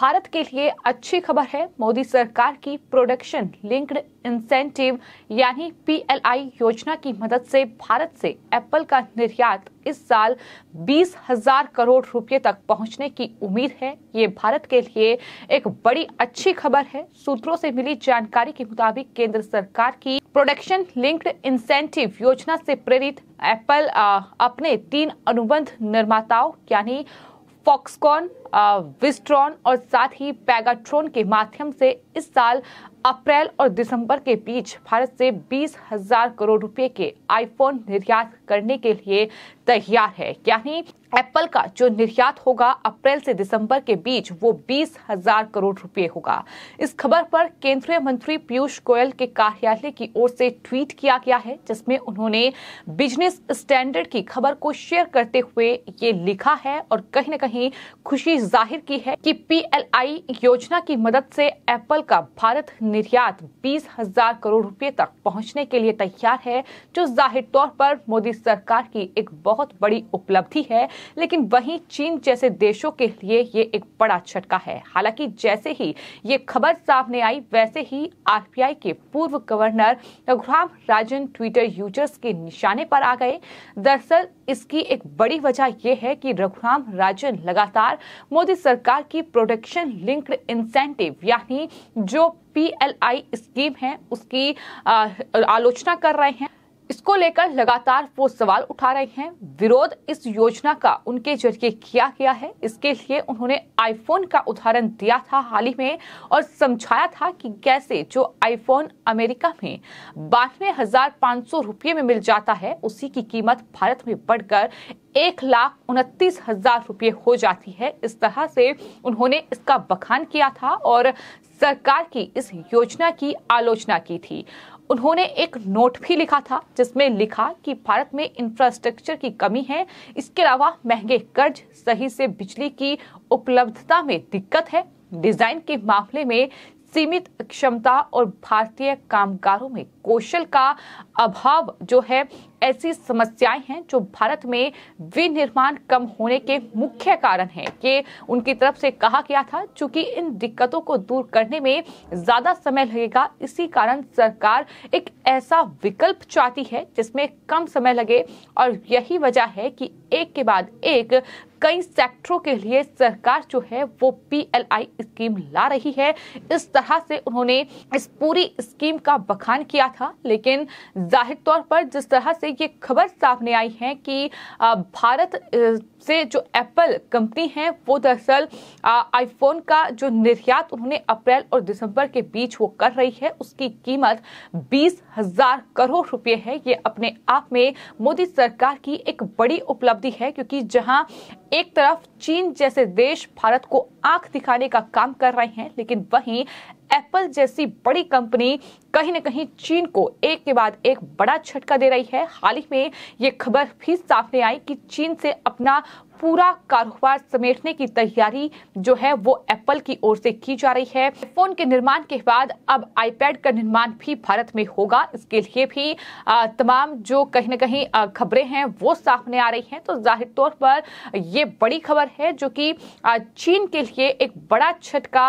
भारत के लिए अच्छी खबर है मोदी सरकार की प्रोडक्शन लिंक्ड इंसेंटिव यानी पीएलआई योजना की मदद से भारत से एप्पल का निर्यात इस साल बीस हजार करोड़ रुपए तक पहुंचने की उम्मीद है ये भारत के लिए एक बड़ी अच्छी खबर है सूत्रों से मिली जानकारी के मुताबिक केंद्र सरकार की प्रोडक्शन लिंक्ड इंसेंटिव योजना से प्रेरित एप्पल अपने तीन अनुबंध निर्माताओं यानी फॉक्सकॉन विस्ट्रॉन uh, और साथ ही पैगाट्रोन के माध्यम से इस साल अप्रैल और दिसंबर के बीच भारत से बीस हजार करोड़ रुपए के आईफोन निर्यात करने के लिए तैयार है यानी एप्पल का जो निर्यात होगा अप्रैल से दिसंबर के बीच वो बीस हजार करोड़ रुपए होगा इस खबर पर केंद्रीय मंत्री पीयूष गोयल के कार्यालय की ओर से ट्वीट किया गया है जिसमें उन्होंने बिजनेस स्टैंडर्ड की खबर को शेयर करते हुए ये लिखा है और कहीं न कहीं खुशी जाहिर की है कि पीएलआई योजना की मदद से एप्पल का भारत निर्यात बीस हजार करोड़ रूपये तक पहुंचने के लिए तैयार है जो जाहिर तौर पर मोदी सरकार की एक बहुत बड़ी उपलब्धि है लेकिन वहीं चीन जैसे देशों के लिए ये एक बड़ा झटका है हालांकि जैसे ही ये खबर सामने आई वैसे ही आरबीआई के पूर्व governor Raghuram Rajan Twitter users के निशाने पर आ गए दरअसल इसकी एक बड़ी वजह यह है कि रघुराम राजन लगातार मोदी सरकार की प्रोडक्शन लिंक्ड इंसेंटिव यानी जो पीएलआई स्कीम है उसकी आलोचना कर रहे हैं इसको लेकर लगातार वो सवाल उठा रहे हैं विरोध इस योजना का उनके जरिए किया गया है इसके लिए उन्होंने आईफोन का उदाहरण दिया था हाल ही में और समझाया था कि कैसे जो आईफोन अमेरिका में बानवे हजार पांच सौ रुपये में मिल जाता है उसी की कीमत भारत में बढ़कर एक लाख उनतीस हजार रुपये हो जाती है इस तरह से उन्होंने इसका बखान किया था और सरकार की इस योजना की आलोचना की थी उन्होंने एक नोट भी लिखा था जिसमें लिखा कि भारत में इंफ्रास्ट्रक्चर की कमी है इसके अलावा महंगे कर्ज सही से बिजली की उपलब्धता में दिक्कत है डिजाइन के मामले में सीमित क्षमता और भारतीय कामगारों में कौशल का अभाव जो है ऐसी समस्याएं हैं जो भारत में विनिर्माण कम होने के मुख्य कारण हैं कि उनकी तरफ से कहा गया था चूंकि इन दिक्कतों को दूर करने में ज्यादा समय लगेगा इसी कारण सरकार एक ऐसा विकल्प चाहती है जिसमें कम समय लगे और यही वजह है कि एक के बाद एक कई सेक्टरों के लिए सरकार जो है वो पीएलआई स्कीम ला रही है इस तरह से उन्होंने इस पूरी स्कीम का बखान किया था लेकिन जाहिर तौर पर जिस तरह से से ये खबर सामने आई है कि भारत से जो एप्पल कंपनी है वो दरअसल आईफोन का जो निर्यात उन्होंने अप्रैल और दिसंबर के बीच वो कर रही है उसकी कीमत बीस हजार करोड़ रुपए है ये अपने आप में मोदी सरकार की एक बड़ी उपलब्धि है क्योंकि जहां एक तरफ चीन जैसे देश भारत को आंख दिखाने का काम कर रहे हैं लेकिन वहीं एप्पल जैसी बड़ी कंपनी कहीं ना कहीं चीन को एक के बाद एक बड़ा झटका दे रही है हाल ही में ये खबर भी सामने आई कि चीन से अपना पूरा कारोबार समेटने की तैयारी जो है वो एप्पल की ओर से की जा रही है फोन के निर्माण के बाद अब आईपैड का निर्माण भी भारत में होगा इसके लिए भी तमाम जो कहीं ना कहीं खबरें हैं वो सामने आ रही हैं तो जाहिर तौर पर ये बड़ी खबर है जो कि चीन के लिए एक बड़ा छटका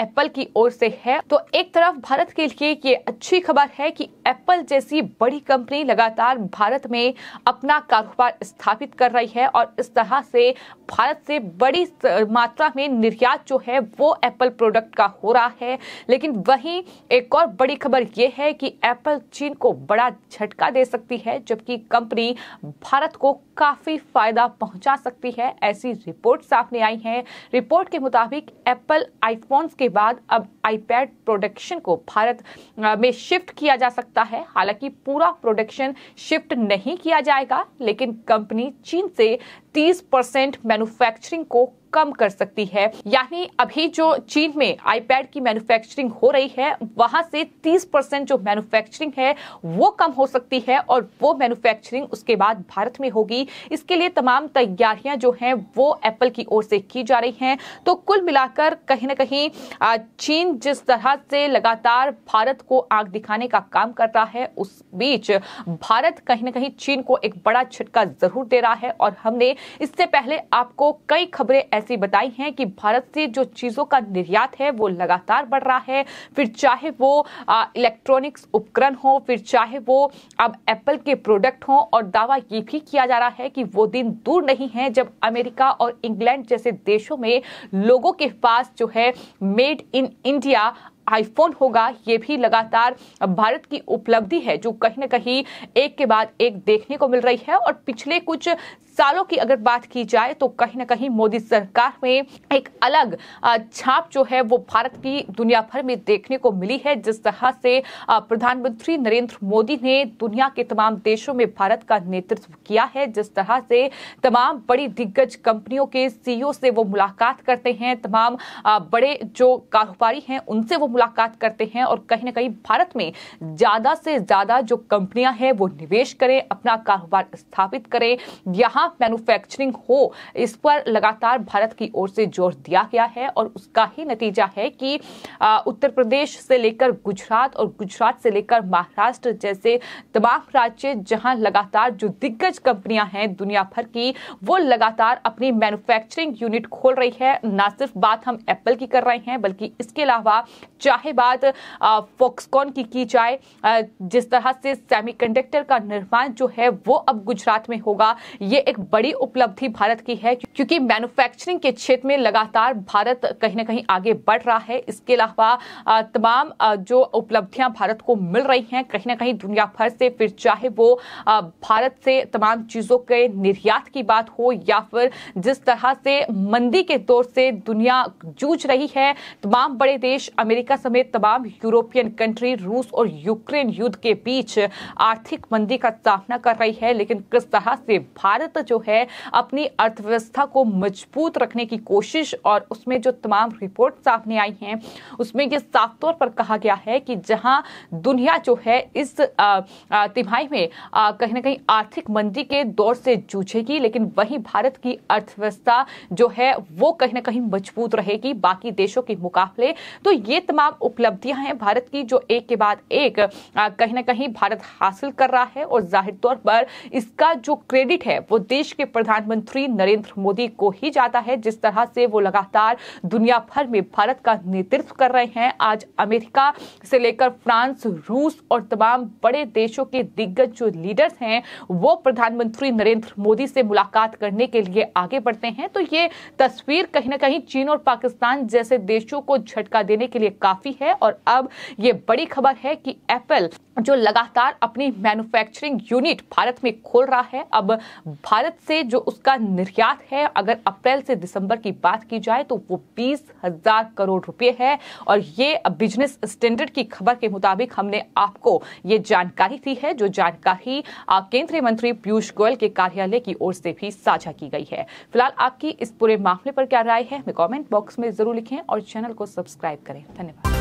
एप्पल की ओर से है तो एक तरफ भारत के लिए ये अच्छी खबर है कि एप्पल जैसी बड़ी कंपनी लगातार भारत में अपना कारोबार स्थापित कर रही है और इस तरह तरह से भारत से बड़ी मात्रा में निर्यात जो है वो एप्पल प्रोडक्ट का हो रहा है लेकिन वहीं एक और बड़ी खबर यह है कि एप्पल चीन को बड़ा झटका दे सकती है जबकि कंपनी भारत को काफी फायदा पहुंचा सकती है ऐसी रिपोर्ट सामने आई है रिपोर्ट के मुताबिक एप्पल आईफोन्स के बाद अब आईपैड प्रोडक्शन को भारत में शिफ्ट किया जा सकता है हालांकि पूरा प्रोडक्शन शिफ्ट नहीं किया जाएगा लेकिन कंपनी चीन से 30 परसेंट मैन्युफैक्चरिंग को कम कर सकती है यानी अभी जो चीन में आईपैड की मैन्युफैक्चरिंग हो रही है वहां से 30 परसेंट जो मैन्युफैक्चरिंग है वो कम हो सकती है और वो मैन्युफैक्चरिंग उसके बाद भारत में होगी इसके लिए तमाम तैयारियां जो हैं वो एप्पल की ओर से की जा रही हैं तो कुल मिलाकर कहीं ना कहीं चीन जिस तरह से लगातार भारत को आग दिखाने का काम कर रहा है उस बीच भारत कहीं ना कहीं चीन को एक बड़ा छटका जरूर दे रहा है और हमने इससे पहले आपको कई खबरें ऐसी बताई हैं कि भारत से जो चीज़ों का निर्यात है वो लगातार बढ़ रहा है फिर चाहे वो इलेक्ट्रॉनिक्स उपकरण हो फिर चाहे वो अब एप्पल के प्रोडक्ट हो और दावा ये भी किया जा रहा है कि वो दिन दूर नहीं है जब अमेरिका और इंग्लैंड जैसे देशों में लोगों के पास जो है मेड इन इंडिया आईफोन होगा ये भी लगातार भारत की उपलब्धि है जो कहीं ना कहीं एक के बाद एक देखने को मिल रही है और पिछले कुछ सालों की अगर बात की जाए तो कहीं ना कहीं मोदी सरकार में एक अलग छाप जो है वो भारत की दुनिया भर में देखने को मिली है जिस तरह से प्रधानमंत्री नरेंद्र मोदी ने दुनिया के तमाम देशों में भारत का नेतृत्व किया है जिस तरह से तमाम बड़ी दिग्गज कंपनियों के सीईओ e से वो मुलाकात करते हैं तमाम बड़े जो कारोबारी हैं उनसे वो मुलाकात करते हैं और कहीं ना कहीं भारत में ज़्यादा से ज़्यादा जो कंपनियां हैं वो निवेश करें अपना कारोबार स्थापित करें यहां जहां मैन्युफैक्चरिंग हो इस पर लगातार भारत की ओर से जोर दिया गया है और उसका ही नतीजा है कि उत्तर प्रदेश से लेकर गुजरात और गुजरात से लेकर महाराष्ट्र जैसे तमाम राज्य जहां लगातार जो दिग्गज कंपनियां हैं दुनिया भर की वो लगातार अपनी मैन्युफैक्चरिंग यूनिट खोल रही है ना सिर्फ बात हम एप्पल की कर रहे हैं बल्कि इसके अलावा चाहे बात फोक्सकॉन की की जाए जिस तरह से सेमीकंडक्टर का निर्माण जो है वो अब गुजरात में होगा ये एक बड़ी उपलब्धि भारत की है क्योंकि मैन्युफैक्चरिंग के क्षेत्र में लगातार भारत कहीं ना कहीं आगे बढ़ रहा है इसके अलावा तमाम जो उपलब्धियां भारत को मिल रही हैं कहीं ना कहीं दुनिया भर से फिर चाहे वो भारत से तमाम चीज़ों के निर्यात की बात हो या फिर जिस तरह से मंदी के दौर से दुनिया जूझ रही है तमाम बड़े देश अमेरिका समेत तमाम यूरोपियन कंट्री रूस और यूक्रेन युद्ध के बीच आर्थिक मंदी का सामना कर रही है लेकिन किस तरह से भारत जो है अपनी अर्थव्यवस्था को मजबूत रखने की कोशिश और उसमें जो तमाम रिपोर्ट सामने आई हैं उसमें ये साफ तौर पर कहा गया है कि जहां दुनिया जो है इस तिमाही में कहीं ना कहीं आर्थिक मंदी के दौर से जूझेगी लेकिन वहीं भारत की अर्थव्यवस्था जो है वो कहीं ना कहीं मजबूत रहेगी बाकी देशों के मुकाबले तो ये तमाम उपलब्धियां हैं भारत की जो एक के बाद एक कहीं ना कहीं भारत हासिल कर रहा है और जाहिर तौर पर इसका जो क्रेडिट है वो देश के प्रधानमंत्री नरेंद्र मोदी को ही जाता है जिस तरह से वो लगातार दुनिया भर में भारत का नेतृत्व कर रहे हैं आज अमेरिका से लेकर फ्रांस रूस और तमाम बड़े देशों के दिग्गज जो लीडर्स हैं वो प्रधानमंत्री नरेंद्र मोदी से मुलाकात करने के लिए आगे बढ़ते हैं तो ये तस्वीर कहीं ना कहीं चीन और पाकिस्तान जैसे देशों को झटका देने के लिए काफी है और अब ये बड़ी खबर है कि एप्पल जो लगातार अपनी मैन्युफैक्चरिंग यूनिट भारत में खोल रहा है अब भारत भारत से जो उसका निर्यात है अगर अप्रैल से दिसंबर की बात की जाए तो वो बीस हजार करोड़ रुपए है और ये बिजनेस स्टैंडर्ड की खबर के मुताबिक हमने आपको ये जानकारी दी है जो जानकारी केंद्रीय मंत्री पीयूष गोयल के कार्यालय की ओर से भी साझा की गई है फिलहाल आपकी इस पूरे मामले पर क्या राय है हमें कॉमेंट बॉक्स में जरूर लिखें और चैनल को सब्सक्राइब करें धन्यवाद